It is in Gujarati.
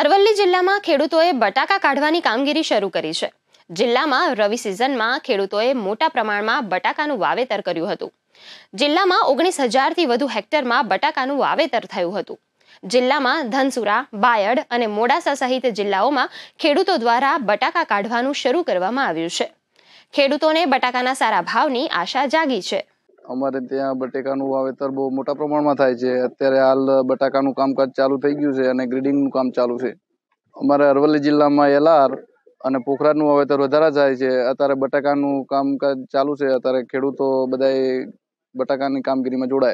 અરવલ્લી જિલ્લામાં ખેડૂતોએ બટાકા કાઢવાની કામગીરી શરૂ કરી છે જિલ્લામાં રવિ સિઝનમાં ખેડૂતોએ મોટા પ્રમાણમાં બટાકાનું વાવેતર કર્યું હતું જિલ્લામાં ઓગણીસ હજારથી વધુ હેક્ટરમાં બટાકાનું વાવેતર થયું હતું જિલ્લામાં ધનસુરા બાયડ અને મોડાસા સહિત જિલ્લાઓમાં ખેડૂતો દ્વારા બટાકા કાઢવાનું શરૂ કરવામાં આવ્યું છે ખેડૂતોને બટાકાના સારા ભાવની આશા જાગી છે અમારે ત્યાં બટેકાનું વાવેતર બહુ મોટા પ્રમાણમાં થાય છે અત્યારે હાલ બટાકાનું કામકાજ ચાલુ થઈ ગયું છે અને ગ્રીડિંગનું કામ ચાલુ છે અમારે અરવલ્લી જિલ્લામાં એલઆર અને પોખરાનું વાવેતર વધારે થાય છે અત્યારે બટાકાનું કામકાજ ચાલુ છે અત્યારે ખેડૂતો બધાએ બટાકાની કામગીરીમાં જોડાય